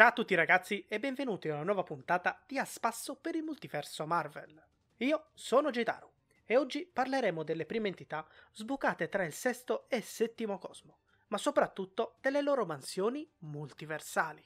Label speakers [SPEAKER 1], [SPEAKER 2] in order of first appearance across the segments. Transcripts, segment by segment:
[SPEAKER 1] Ciao a tutti ragazzi e benvenuti a una nuova puntata di A Spasso per il Multiverso Marvel. Io sono Jetaru e oggi parleremo delle prime entità sbucate tra il sesto e il settimo cosmo, ma soprattutto delle loro mansioni multiversali.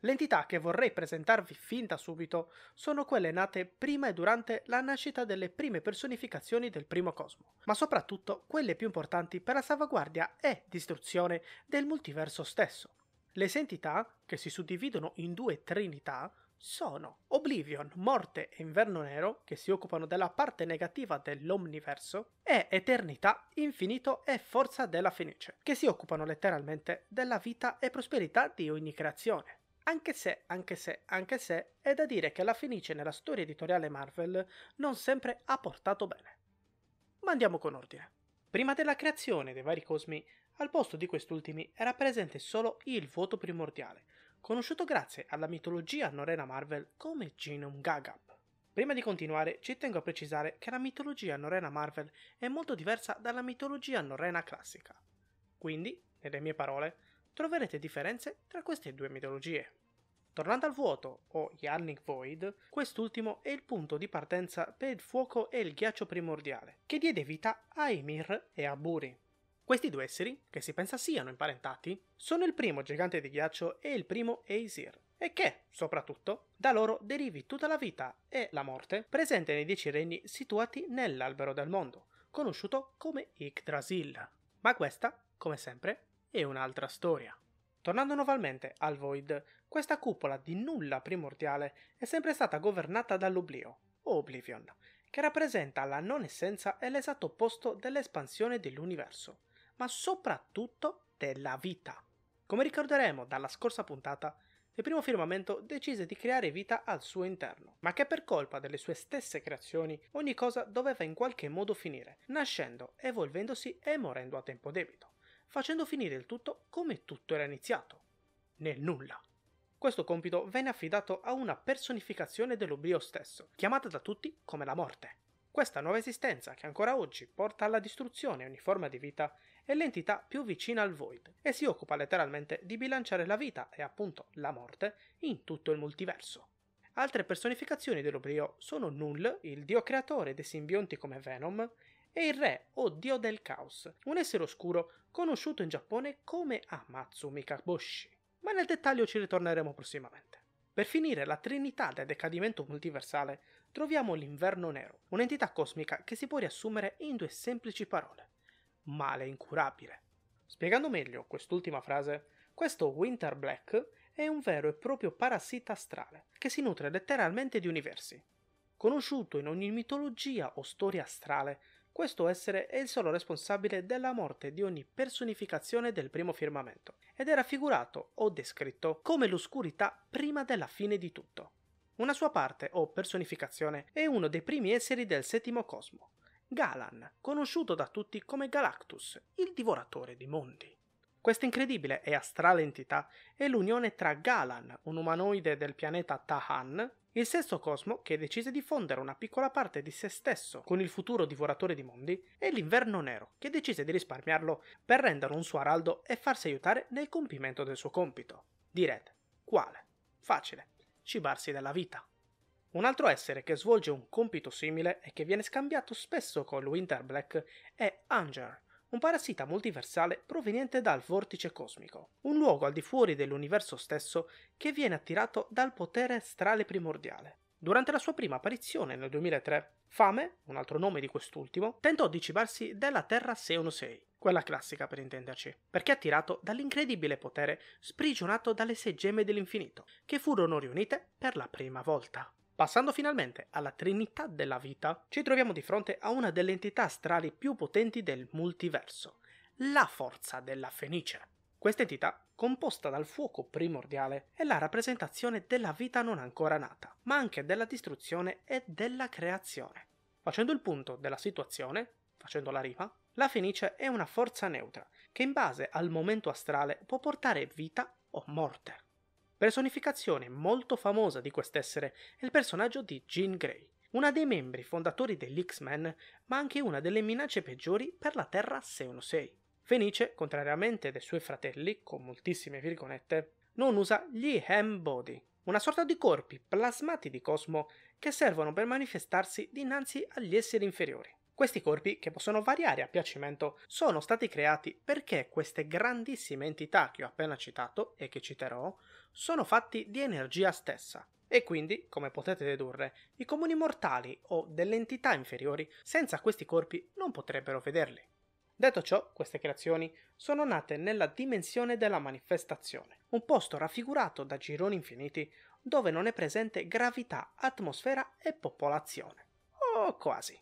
[SPEAKER 1] Le entità che vorrei presentarvi fin da subito sono quelle nate prima e durante la nascita delle prime personificazioni del primo cosmo, ma soprattutto quelle più importanti per la salvaguardia e distruzione del multiverso stesso, le entità, che si suddividono in due trinità, sono Oblivion, Morte e Inverno Nero, che si occupano della parte negativa dell'omniverso, e Eternità, Infinito e Forza della Fenice, che si occupano letteralmente della vita e prosperità di ogni creazione. Anche se, anche se, anche se, è da dire che la Fenice nella storia editoriale Marvel non sempre ha portato bene. Ma andiamo con ordine. Prima della creazione dei vari cosmi, al posto di quest'ultimi era presente solo il vuoto primordiale, conosciuto grazie alla mitologia norena Marvel come Genome Gagap. Prima di continuare, ci tengo a precisare che la mitologia norena Marvel è molto diversa dalla mitologia norena classica. Quindi, nelle mie parole, troverete differenze tra queste due mitologie. Tornando al vuoto, o Yannick Void, quest'ultimo è il punto di partenza per il fuoco e il ghiaccio primordiale, che diede vita a Emir e a Buri. Questi due esseri, che si pensa siano imparentati, sono il primo gigante di ghiaccio e il primo Aesir, e che, soprattutto, da loro derivi tutta la vita e la morte presente nei dieci regni situati nell'albero del mondo, conosciuto come Yggdrasil. Ma questa, come sempre, è un'altra storia. Tornando nuovamente al Void, questa cupola di nulla primordiale è sempre stata governata dall'Oblio, o Oblivion, che rappresenta la non essenza e l'esatto opposto dell'espansione dell'universo ma soprattutto della vita. Come ricorderemo dalla scorsa puntata, il primo firmamento decise di creare vita al suo interno, ma che per colpa delle sue stesse creazioni ogni cosa doveva in qualche modo finire, nascendo, evolvendosi e morendo a tempo debito, facendo finire il tutto come tutto era iniziato, nel nulla. Questo compito venne affidato a una personificazione dell'oblio stesso, chiamata da tutti come la morte. Questa nuova esistenza, che ancora oggi porta alla distruzione ogni forma di vita, è l'entità più vicina al Void e si occupa letteralmente di bilanciare la vita e appunto la morte in tutto il multiverso. Altre personificazioni dell'oblio sono Null, il dio creatore dei simbionti come Venom, e il re o dio del caos, un essere oscuro conosciuto in Giappone come Amatsu Mikaboshi. Ma nel dettaglio ci ritorneremo prossimamente. Per finire la trinità del decadimento multiversale troviamo l'inverno nero, un'entità cosmica che si può riassumere in due semplici parole, male incurabile. Spiegando meglio quest'ultima frase, questo Winter Black è un vero e proprio parassita astrale che si nutre letteralmente di universi. Conosciuto in ogni mitologia o storia astrale questo essere è il solo responsabile della morte di ogni personificazione del primo firmamento ed è raffigurato o descritto come l'oscurità prima della fine di tutto. Una sua parte o personificazione è uno dei primi esseri del settimo cosmo, Galan, conosciuto da tutti come Galactus, il divoratore di mondi. Questa incredibile e astrale entità è l'unione tra Galan, un umanoide del pianeta Tahan, il sesto Cosmo che decise di fondere una piccola parte di se stesso con il futuro divoratore di mondi e l'inverno nero che decise di risparmiarlo per renderlo un suo araldo e farsi aiutare nel compimento del suo compito. Direte, quale? Facile, cibarsi della vita. Un altro essere che svolge un compito simile e che viene scambiato spesso con Winter Black è Anger, un parassita multiversale proveniente dal vortice cosmico, un luogo al di fuori dell'universo stesso che viene attirato dal potere astrale primordiale. Durante la sua prima apparizione nel 2003, Fame, un altro nome di quest'ultimo, tentò di cibarsi della Terra 616, quella classica per intenderci, perché attirato dall'incredibile potere sprigionato dalle sei gemme dell'infinito, che furono riunite per la prima volta. Passando finalmente alla Trinità della Vita, ci troviamo di fronte a una delle entità astrali più potenti del multiverso, la forza della Fenice. Questa entità, composta dal fuoco primordiale, è la rappresentazione della vita non ancora nata, ma anche della distruzione e della creazione. Facendo il punto della situazione, facendo la rima, la Fenice è una forza neutra che in base al momento astrale può portare vita o morte. Personificazione molto famosa di quest'essere è il personaggio di Jean Grey, una dei membri fondatori dell'X-Men, ma anche una delle minacce peggiori per la Terra 616. Fenice, contrariamente ai suoi fratelli, con moltissime virgolette, non usa gli Hem Body, una sorta di corpi plasmati di cosmo che servono per manifestarsi dinanzi agli esseri inferiori. Questi corpi, che possono variare a piacimento, sono stati creati perché queste grandissime entità che ho appena citato e che citerò sono fatti di energia stessa. E quindi, come potete dedurre, i comuni mortali o delle entità inferiori senza questi corpi non potrebbero vederli. Detto ciò, queste creazioni sono nate nella dimensione della manifestazione, un posto raffigurato da gironi infiniti dove non è presente gravità, atmosfera e popolazione. O quasi.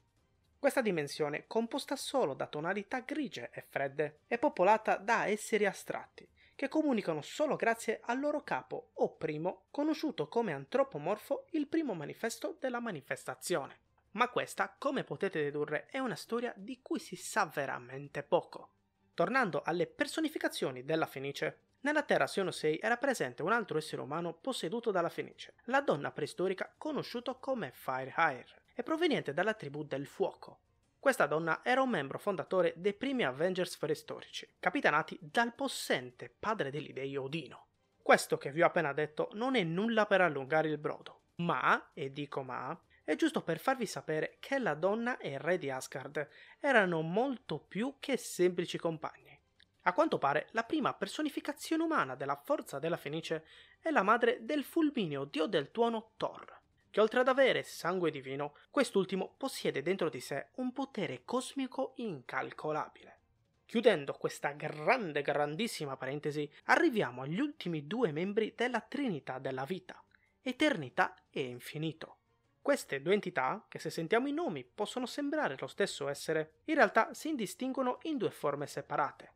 [SPEAKER 1] Questa dimensione, composta solo da tonalità grigie e fredde, è popolata da esseri astratti, che comunicano solo grazie al loro capo o primo, conosciuto come antropomorfo, il primo manifesto della manifestazione. Ma questa, come potete dedurre, è una storia di cui si sa veramente poco. Tornando alle personificazioni della Fenice, nella Terra Siono 6 era presente un altro essere umano posseduto dalla Fenice, la donna preistorica conosciuta come Firehair, e proveniente dalla tribù del fuoco, questa donna era un membro fondatore dei primi Avengers preistorici, capitanati dal possente padre degli dell'ideo Odino. Questo che vi ho appena detto non è nulla per allungare il brodo, ma, e dico ma, è giusto per farvi sapere che la donna e il re di Asgard erano molto più che semplici compagni. A quanto pare, la prima personificazione umana della forza della Fenice è la madre del fulmineo dio del tuono Thor, che oltre ad avere sangue divino, quest'ultimo possiede dentro di sé un potere cosmico incalcolabile. Chiudendo questa grande, grandissima parentesi, arriviamo agli ultimi due membri della Trinità della Vita, Eternità e Infinito. Queste due entità, che se sentiamo i nomi possono sembrare lo stesso essere, in realtà si distinguono in due forme separate.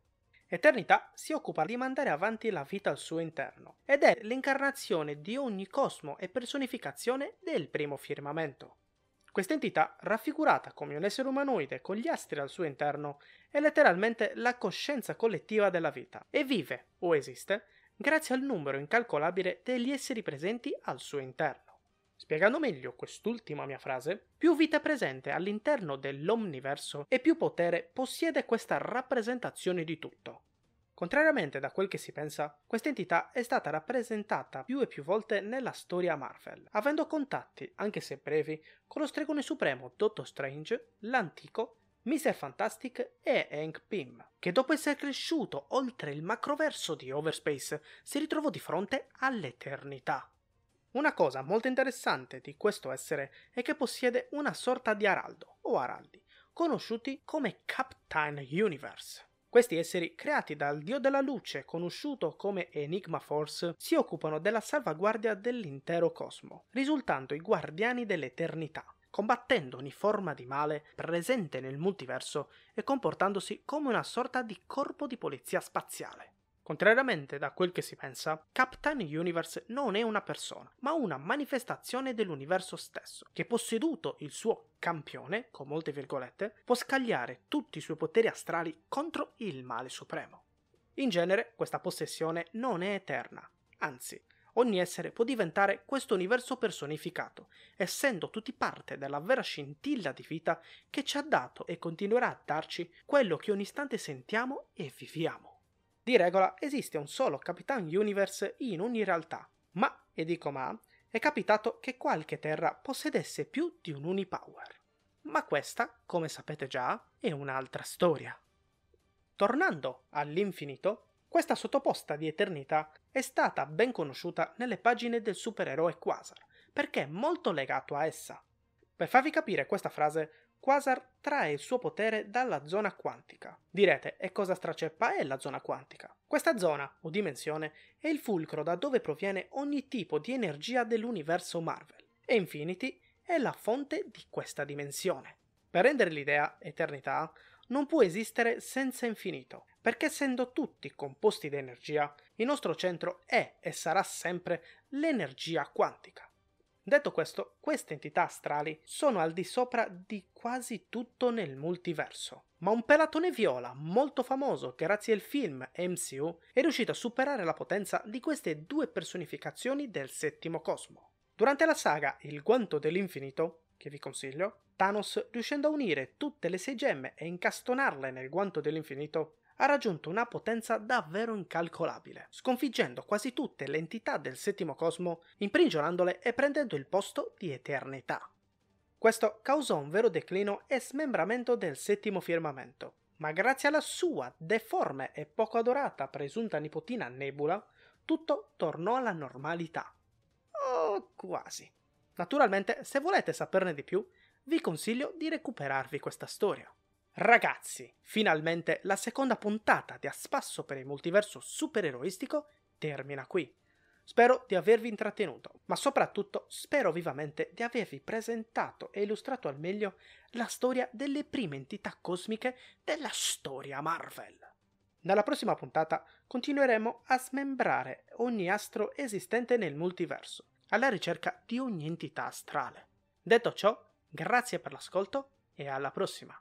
[SPEAKER 1] Eternità si occupa di mandare avanti la vita al suo interno ed è l'incarnazione di ogni cosmo e personificazione del primo firmamento. Questa entità, raffigurata come un essere umanoide con gli astri al suo interno, è letteralmente la coscienza collettiva della vita e vive o esiste grazie al numero incalcolabile degli esseri presenti al suo interno. Spiegando meglio quest'ultima mia frase, più vita è presente all'interno dell'omniverso e più potere possiede questa rappresentazione di tutto. Contrariamente da quel che si pensa, questa entità è stata rappresentata più e più volte nella storia Marvel, avendo contatti, anche se brevi, con lo stregone supremo Dottor Strange, l'antico, Mr. Fantastic e Hank Pym, che dopo essere cresciuto oltre il macroverso di Overspace si ritrovò di fronte all'eternità. Una cosa molto interessante di questo essere è che possiede una sorta di araldo o araldi, conosciuti come Captain Universe. Questi esseri, creati dal dio della luce, conosciuto come Enigma Force, si occupano della salvaguardia dell'intero cosmo, risultando i guardiani dell'eternità, combattendo ogni forma di male presente nel multiverso e comportandosi come una sorta di corpo di polizia spaziale. Contrariamente da quel che si pensa, Captain Universe non è una persona, ma una manifestazione dell'universo stesso, che posseduto il suo campione, con molte virgolette, può scagliare tutti i suoi poteri astrali contro il male supremo. In genere questa possessione non è eterna, anzi, ogni essere può diventare questo universo personificato, essendo tutti parte della vera scintilla di vita che ci ha dato e continuerà a darci quello che ogni istante sentiamo e viviamo. Di regola esiste un solo Capitan Universe in ogni realtà, ma, e dico ma, è capitato che qualche terra possedesse più di un Unipower. Ma questa, come sapete già, è un'altra storia. Tornando all'infinito, questa sottoposta di eternità è stata ben conosciuta nelle pagine del supereroe Quasar, perché è molto legato a essa. Per farvi capire questa frase, Quasar trae il suo potere dalla zona quantica. Direte, e cosa straceppa è la zona quantica? Questa zona, o dimensione, è il fulcro da dove proviene ogni tipo di energia dell'universo Marvel. E Infinity è la fonte di questa dimensione. Per rendere l'idea eternità, non può esistere senza infinito, perché essendo tutti composti di energia, il nostro centro è e sarà sempre l'energia quantica. Detto questo, queste entità astrali sono al di sopra di quasi tutto nel multiverso. Ma un pelatone viola molto famoso grazie al film MCU è riuscito a superare la potenza di queste due personificazioni del settimo cosmo. Durante la saga Il guanto dell'infinito, che vi consiglio, Thanos, riuscendo a unire tutte le sei gemme e incastonarle nel guanto dell'infinito, ha raggiunto una potenza davvero incalcolabile, sconfiggendo quasi tutte le entità del settimo cosmo, imprigionandole e prendendo il posto di eternità. Questo causò un vero declino e smembramento del settimo firmamento, ma grazie alla sua deforme e poco adorata presunta nipotina Nebula, tutto tornò alla normalità. Oh, quasi. Naturalmente, se volete saperne di più, vi consiglio di recuperarvi questa storia. Ragazzi, finalmente la seconda puntata di A Spasso per il multiverso supereroistico termina qui. Spero di avervi intrattenuto, ma soprattutto spero vivamente di avervi presentato e illustrato al meglio la storia delle prime entità cosmiche della storia Marvel. Nella prossima puntata continueremo a smembrare ogni astro esistente nel multiverso, alla ricerca di ogni entità astrale. Detto ciò, grazie per l'ascolto e alla prossima!